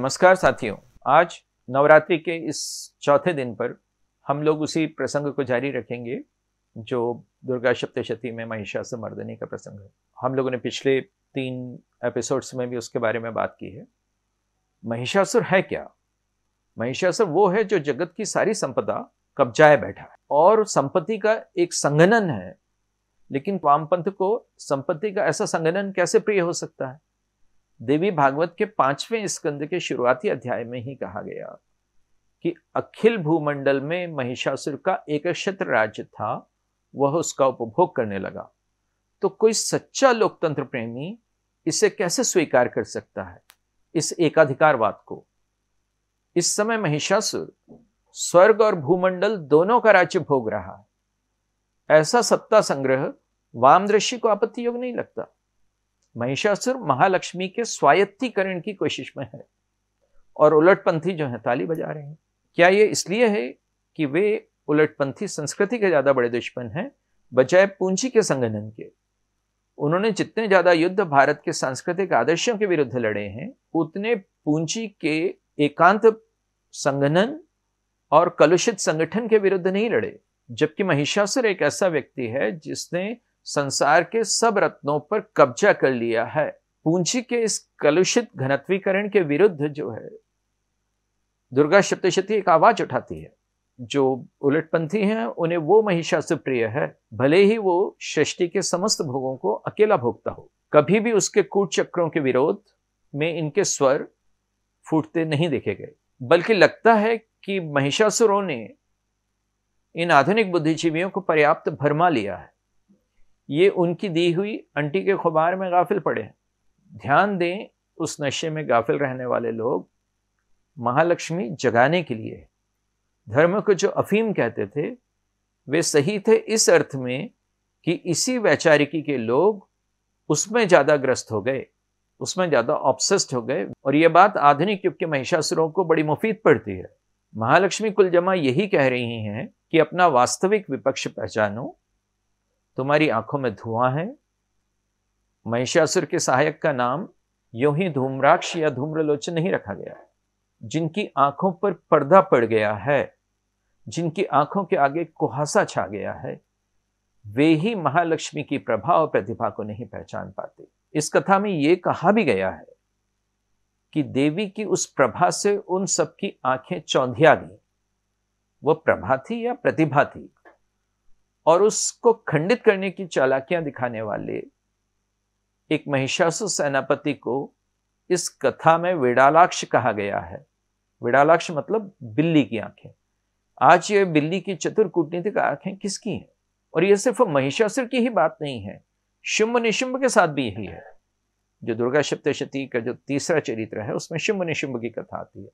नमस्कार साथियों आज नवरात्रि के इस चौथे दिन पर हम लोग उसी प्रसंग को जारी रखेंगे जो दुर्गा सप्तशती में महिषासु मर्दनी का प्रसंग है हम लोगों ने पिछले तीन एपिसोड्स में भी उसके बारे में बात की है महिषासुर है क्या महिषासुर वो है जो जगत की सारी संपदा कब्जाए बैठा है और संपत्ति का एक संगनन है लेकिन वामपंथ को संपत्ति का ऐसा संगनन कैसे प्रिय हो सकता है देवी भागवत के पांचवें स्कंद के शुरुआती अध्याय में ही कहा गया कि अखिल भूमंडल में महिषासुर का एक क्षेत्र राज्य था वह उसका उपभोग करने लगा तो कोई सच्चा लोकतंत्र प्रेमी इसे कैसे स्वीकार कर सकता है इस एकाधिकारवाद को इस समय महिषासुर स्वर्ग और भूमंडल दोनों का राज्य भोग रहा है ऐसा सत्ता संग्रह वामदृष्टि को आपत्ति योग नहीं लगता महिषासुर महालक्ष्मी के स्वायत्तीकरण की कोशिश में है और उलटपंथी जो है ताली बजा रहे हैं क्या ये इसलिए है कि वे उलटपंथी संस्कृति के ज़्यादा बड़े दुश्मन हैं बजाय पूंजी के संगठन के उन्होंने जितने ज़्यादा युद्ध भारत के सांस्कृतिक आदर्शों के विरुद्ध लड़े हैं उतने पूंजी के एकांत संगठन और कलुषित संगठन के विरुद्ध नहीं लड़े जबकि महिषासुर एक ऐसा व्यक्ति है जिसने संसार के सब रत्नों पर कब्जा कर लिया है पूंजी के इस कलुषित घनत्वीकरण के विरुद्ध जो है दुर्गा सप्तशती एक आवाज उठाती है जो उलटपंथी हैं उन्हें वो महिषासु प्रिय है भले ही वो सृष्टि के समस्त भोगों को अकेला भोगता हो कभी भी उसके कूट चक्रों के विरोध में इनके स्वर फूटते नहीं देखे गए बल्कि लगता है कि महिषासुरों ने इन आधुनिक बुद्धिजीवियों को पर्याप्त भरमा लिया है ये उनकी दी हुई अंटी के खुबार में गाफिल पड़े ध्यान दें उस नशे में गाफिल रहने वाले लोग महालक्ष्मी जगाने के लिए धर्म को जो अफीम कहते थे वे सही थे इस अर्थ में कि इसी वैचारिकी के लोग उसमें ज़्यादा ग्रस्त हो गए उसमें ज़्यादा ऑप्सेस्ड हो गए और ये बात आधुनिक युग के महिषासुरों को बड़ी मुफीद पड़ती है महालक्ष्मी कुलजमा यही कह रही हैं कि अपना वास्तविक विपक्ष पहचानो तुम्हारी आंखों में धुआं है महिषासुर के सहायक का नाम यू ही धूम्राक्ष या धूम्रलोचन नहीं रखा गया जिनकी आंखों पर पर्दा पड़ गया है जिनकी आंखों के आगे कुहासा छा गया है वे ही महालक्ष्मी की प्रभा और प्रतिभा को नहीं पहचान पाते इस कथा में ये कहा भी गया है कि देवी की उस प्रभा से उन सबकी आंखें चौंधिया गई वह प्रभा थी या प्रतिभा थी और उसको खंडित करने की चालाकियां दिखाने वाले एक महिषासु सेनापति को इस कथा में विड़ालाक्ष कहा गया है विड़ालाक्ष मतलब बिल्ली की आंखें आज ये बिल्ली की चतुर कूटनीतिक आंखें किसकी हैं और ये सिर्फ महिषासुर की ही बात नहीं है शुंभ निशुंभ के साथ भी यही है जो दुर्गा सप्तशती का जो तीसरा चरित्र है उसमें शुंभ निशुंभ की कथा आती है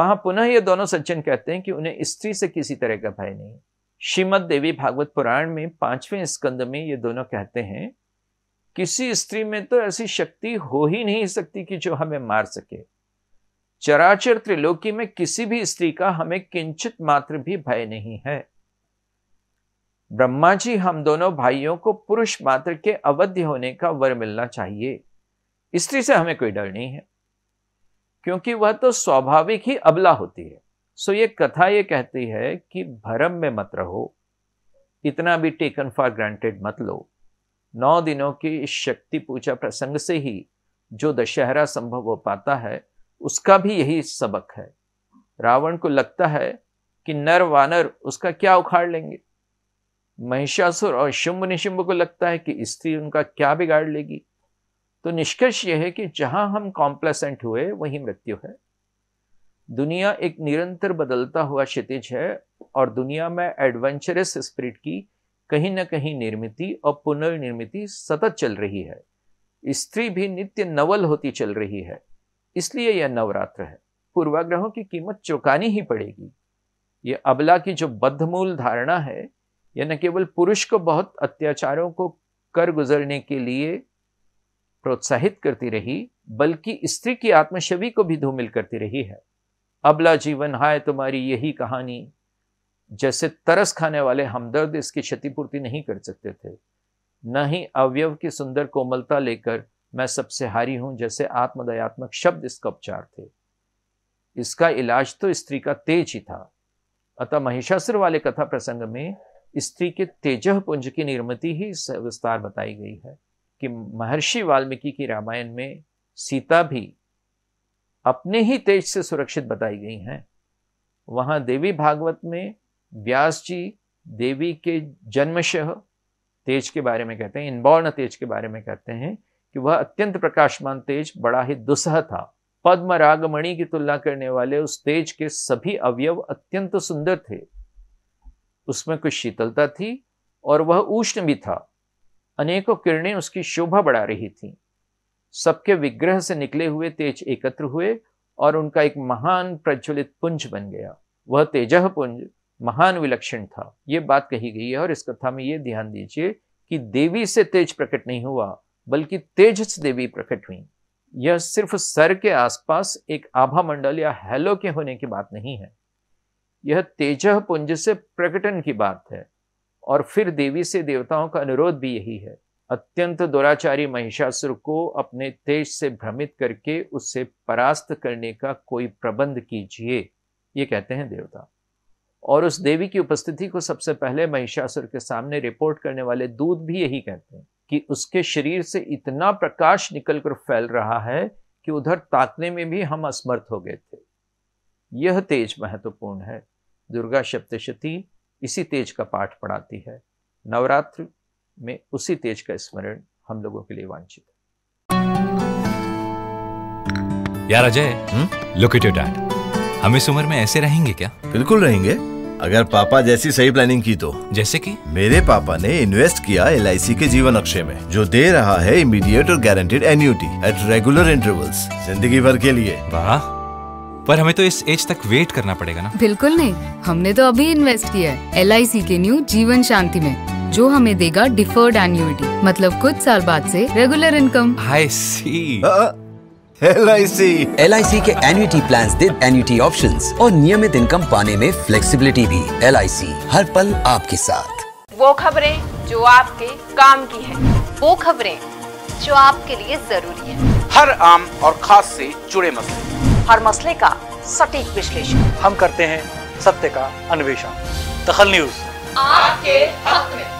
वहां पुनः ये दोनों सज्जन कहते हैं कि उन्हें स्त्री से किसी तरह का भय नहीं श्रीमद देवी भागवत पुराण में पांचवें स्कंद में ये दोनों कहते हैं किसी स्त्री में तो ऐसी शक्ति हो ही नहीं सकती कि जो हमें मार सके चराचर त्रिलोकी में किसी भी स्त्री का हमें किंचित मात्र भी भय नहीं है ब्रह्मा जी हम दोनों भाइयों को पुरुष मात्र के अवध्य होने का वर मिलना चाहिए स्त्री से हमें कोई डर नहीं है क्योंकि वह तो स्वाभाविक ही अबला होती है सो ये कथा ये कहती है कि भरम में मत रहो इतना भी टेकन फॉर ग्रांटेड मत लो नौ दिनों की इस शक्ति पूजा प्रसंग से ही जो दशहरा संभव हो पाता है उसका भी यही सबक है रावण को लगता है कि नर वानर उसका क्या उखाड़ लेंगे महिषासुर और शुंभ निशुंभ को लगता है कि स्त्री उनका क्या बिगाड़ लेगी तो निष्कर्ष यह है कि जहां हम कॉम्प्लेसेंट हुए वही मृत्यु है दुनिया एक निरंतर बदलता हुआ क्षितिज है और दुनिया में एडवेंचरस स्पिरिट की कहीं ना कहीं निर्मिति और पुनर्निर्मिति सतत चल रही है स्त्री भी नित्य नवल होती चल रही है इसलिए यह नवरात्र है पूर्वाग्रहों की कीमत चुकानी ही पड़ेगी ये अबला की जो बद्धमूल धारणा है यह न केवल पुरुष को बहुत अत्याचारों को कर गुजरने के लिए प्रोत्साहित करती रही बल्कि स्त्री की आत्मछवि को भी धूमिल करती रही है अबला जीवन हाय तुम्हारी यही कहानी जैसे तरस खाने वाले हमदर्द इसकी क्षतिपूर्ति नहीं कर सकते थे न ही अवयव की सुंदर कोमलता लेकर मैं सबसे हारी हूं जैसे आत्मदयात्मक शब्द इसका उपचार थे इसका इलाज तो स्त्री का तेज ही था अतः महिषासुर वाले कथा प्रसंग में स्त्री के तेजह पुंज की निर्मित ही विस्तार बताई गई है कि महर्षि वाल्मीकि की रामायण में सीता भी अपने ही तेज से सुरक्षित बताई गई हैं वहाँ देवी भागवत में व्यास जी देवी के जन्मशह तेज के बारे में कहते हैं इनबॉर्न तेज के बारे में कहते हैं कि वह अत्यंत प्रकाशमान तेज बड़ा ही दुसह था पद्म रागमणि की तुलना करने वाले उस तेज के सभी अवयव अत्यंत सुंदर थे उसमें कुछ शीतलता थी और वह उष्ण भी था अनेकों किरणें उसकी शोभा बढ़ा रही थीं सबके विग्रह से निकले हुए तेज एकत्र हुए और उनका एक महान प्रज्वलित पुंज बन गया वह तेजह पुंज महान विलक्षण था ये बात कही गई है और इस कथा में ये ध्यान दीजिए कि देवी से तेज प्रकट नहीं हुआ बल्कि तेज से देवी प्रकट हुई यह सिर्फ सर के आसपास एक आभा मंडल या हेलो के होने की बात नहीं है यह तेजह पुंज से प्रकटन की बात है और फिर देवी से देवताओं का अनुरोध भी यही है अत्यंत दुराचारी महिषासुर को अपने तेज से भ्रमित करके उससे परास्त करने का कोई प्रबंध कीजिए ये कहते हैं देवता और उस देवी की उपस्थिति को सबसे पहले महिषासुर के सामने रिपोर्ट करने वाले दूध भी यही कहते हैं कि उसके शरीर से इतना प्रकाश निकलकर फैल रहा है कि उधर ताकने में भी हम असमर्थ हो गए थे यह तेज महत्वपूर्ण है दुर्गा सप्तशती इसी तेज का पाठ पढ़ाती है नवरात्र में उसी तेज का स्मरण हम लोगों के लिए वांछित है यार Ajay look at your dad हम इस उम्र में ऐसे रहेंगे क्या बिल्कुल रहेंगे अगर पापा जैसी सही प्लानिंग की तो जैसे कि मेरे पापा ने इन्वेस्ट किया एल के जीवन अक्षय में जो दे रहा है इमीडिएट और guaranteed annuity at regular intervals जिंदगी भर के लिए वाह पर हमें तो इस एज तक वेट करना पड़ेगा ना बिल्कुल नहीं हमने तो अभी इन्वेस्ट किया है एल के न्यू जीवन शांति में जो हमें देगा डिफर्ड एन्यूटी मतलब कुछ साल बाद से regular income I C L I C L I C के annuity plan with annuity option और नियमित इनकम पाने में फ्लेक्सीबिलिटी भी एल आई सी हर पल आपके साथ वो खबरें जो आपके काम की है वो खबरें जो आपके लिए जरूरी है हर आम और खास से जुड़े मसले हर मसले का सटीक विश्लेषण हम करते हैं सत्य का अन्वेषण दखल न्यूज आपके हक में